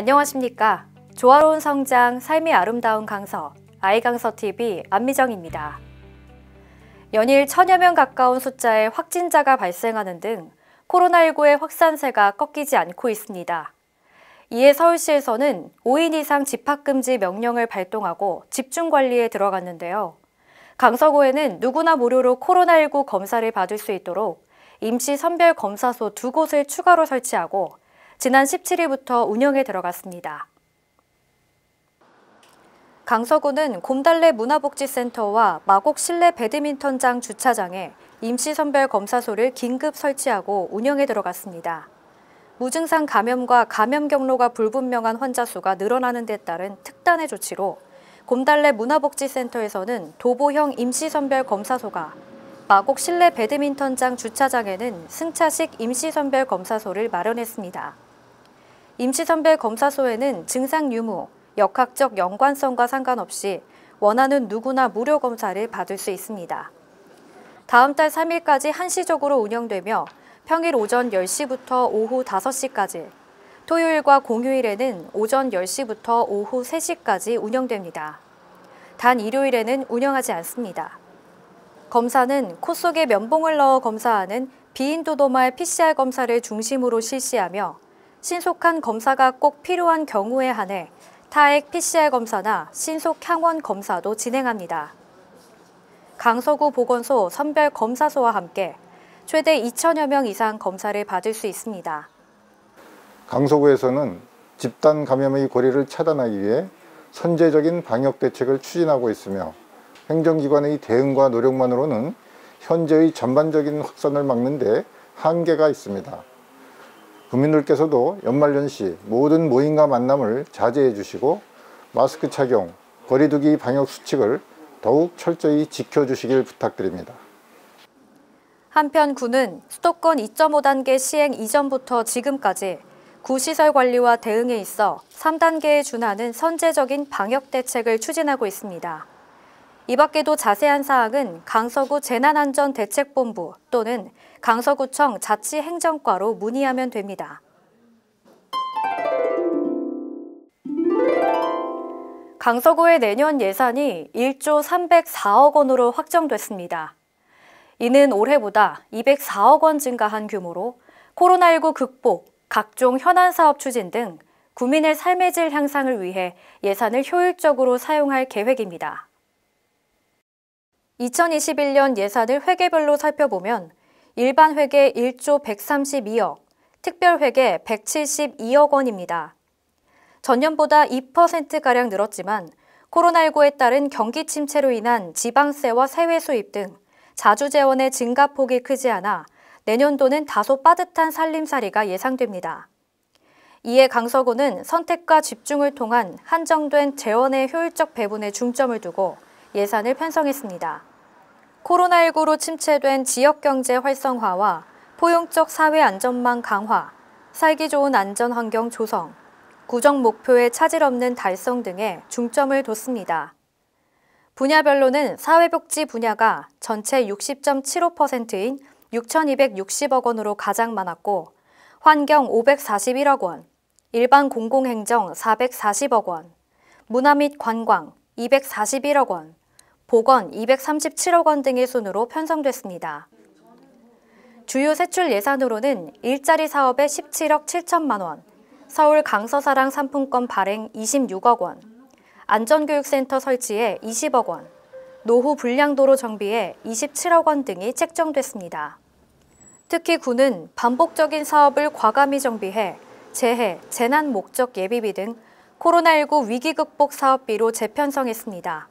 안녕하십니까. 조화로운 성장, 삶이 아름다운 강서, 아이강서TV 안미정입니다. 연일 천여 명 가까운 숫자의 확진자가 발생하는 등 코로나19의 확산세가 꺾이지 않고 있습니다. 이에 서울시에서는 5인 이상 집합금지 명령을 발동하고 집중관리에 들어갔는데요. 강서구에는 누구나 무료로 코로나19 검사를 받을 수 있도록 임시 선별 검사소 두 곳을 추가로 설치하고 지난 17일부터 운영에 들어갔습니다. 강서구는 곰달래 문화복지센터와 마곡 실내 배드민턴장 주차장에 임시선별 검사소를 긴급 설치하고 운영에 들어갔습니다. 무증상 감염과 감염 경로가 불분명한 환자 수가 늘어나는 데 따른 특단의 조치로 곰달래 문화복지센터에서는 도보형 임시선별 검사소가 마곡 실내 배드민턴장 주차장에는 승차식 임시선별 검사소를 마련했습니다. 임시선배 검사소에는 증상 유무, 역학적 연관성과 상관없이 원하는 누구나 무료 검사를 받을 수 있습니다. 다음 달 3일까지 한시적으로 운영되며 평일 오전 10시부터 오후 5시까지, 토요일과 공휴일에는 오전 10시부터 오후 3시까지 운영됩니다. 단 일요일에는 운영하지 않습니다. 검사는 코 속에 면봉을 넣어 검사하는 비인도도말 PCR 검사를 중심으로 실시하며 신속한 검사가 꼭 필요한 경우에 한해 타액 PCR 검사나 신속 향원 검사도 진행합니다. 강서구 보건소 선별 검사소와 함께 최대 2천여 명 이상 검사를 받을 수 있습니다. 강서구에서는 집단 감염의 고리를 차단하기 위해 선제적인 방역 대책을 추진하고 있으며 행정기관의 대응과 노력만으로는 현재의 전반적인 확산을 막는 데 한계가 있습니다. 국민들께서도 연말연시 모든 모임과 만남을 자제해 주시고 마스크 착용, 거리두기 방역 수칙을 더욱 철저히 지켜주시길 부탁드립니다. 한편 구는 수도권 2.5단계 시행 이전부터 지금까지 구시설 관리와 대응에 있어 3단계에 준하는 선제적인 방역 대책을 추진하고 있습니다. 이 밖에도 자세한 사항은 강서구 재난안전대책본부 또는 강서구청 자치행정과로 문의하면 됩니다. 강서구의 내년 예산이 1조 304억 원으로 확정됐습니다. 이는 올해보다 204억 원 증가한 규모로 코로나19 극복, 각종 현안 사업 추진 등 국민의 삶의 질 향상을 위해 예산을 효율적으로 사용할 계획입니다. 2021년 예산을 회계별로 살펴보면 일반 회계 1조 132억, 특별 회계 172억 원입니다. 전년보다 2%가량 늘었지만 코로나19에 따른 경기 침체로 인한 지방세와 세외 수입 등 자주 재원의 증가폭이 크지 않아 내년도는 다소 빠듯한 살림살이가 예상됩니다. 이에 강서구는 선택과 집중을 통한 한정된 재원의 효율적 배분에 중점을 두고 예산을 편성했습니다. 코로나19로 침체된 지역경제 활성화와 포용적 사회 안전망 강화, 살기 좋은 안전환경 조성, 구정 목표에 차질 없는 달성 등에 중점을 뒀습니다. 분야별로는 사회복지 분야가 전체 60.75%인 6,260억 원으로 가장 많았고, 환경 541억 원, 일반 공공행정 440억 원, 문화 및 관광 241억 원, 보건 237억 원 등의 순으로 편성됐습니다. 주요 세출 예산으로는 일자리 사업에 17억 7천만 원, 서울 강서사랑 상품권 발행 26억 원, 안전교육센터 설치에 20억 원, 노후 불량도로 정비에 27억 원 등이 책정됐습니다. 특히 군은 반복적인 사업을 과감히 정비해 재해, 재난 목적 예비비 등 코로나19 위기 극복 사업비로 재편성했습니다.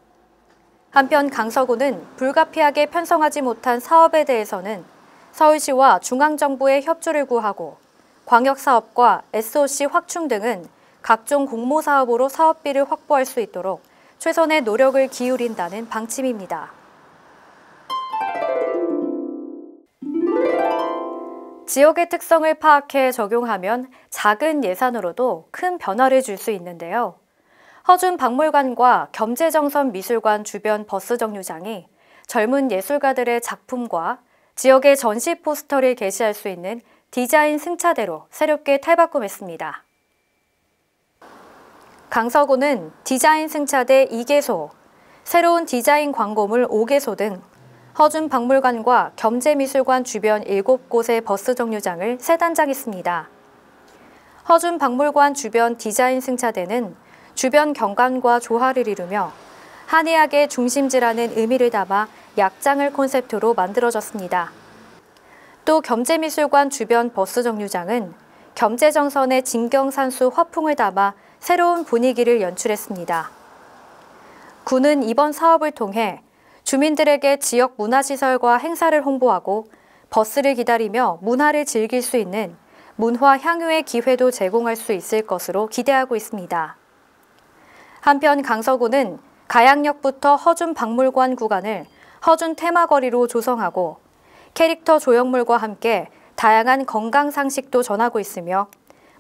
한편 강서구는 불가피하게 편성하지 못한 사업에 대해서는 서울시와 중앙정부의 협조를 구하고 광역사업과 SOC 확충 등은 각종 공모사업으로 사업비를 확보할 수 있도록 최선의 노력을 기울인다는 방침입니다. 지역의 특성을 파악해 적용하면 작은 예산으로도 큰 변화를 줄 수 있는데요. 허준 박물관과 겸재정선 미술관 주변 버스 정류장이 젊은 예술가들의 작품과 지역의 전시 포스터를 게시할 수 있는 디자인 승차대로 새롭게 탈바꿈했습니다. 강서구는 디자인 승차대 2개소, 새로운 디자인 광고물 5개소 등 허준 박물관과 겸재미술관 주변 7곳의 버스 정류장을 세 단장했습니다. 허준 박물관 주변 디자인 승차대는 주변 경관과 조화를 이루며 한의학의 중심지라는 의미를 담아 약장을 콘셉트로 만들어졌습니다. 또 겸재미술관 주변 버스 정류장은 겸재정선의 진경산수 화풍을 담아 새로운 분위기를 연출했습니다. 군은 이번 사업을 통해 주민들에게 지역 문화시설과 행사를 홍보하고 버스를 기다리며 문화를 즐길 수 있는 문화 향유의 기회도 제공할 수 있을 것으로 기대하고 있습니다. 한편 강서구는 가양역부터 허준 박물관 구간을 허준 테마거리로 조성하고 캐릭터 조형물과 함께 다양한 건강 상식도 전하고 있으며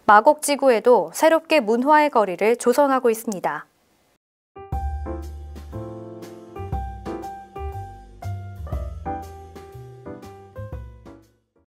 마곡지구에도 새롭게 문화의 거리를 조성하고 있습니다.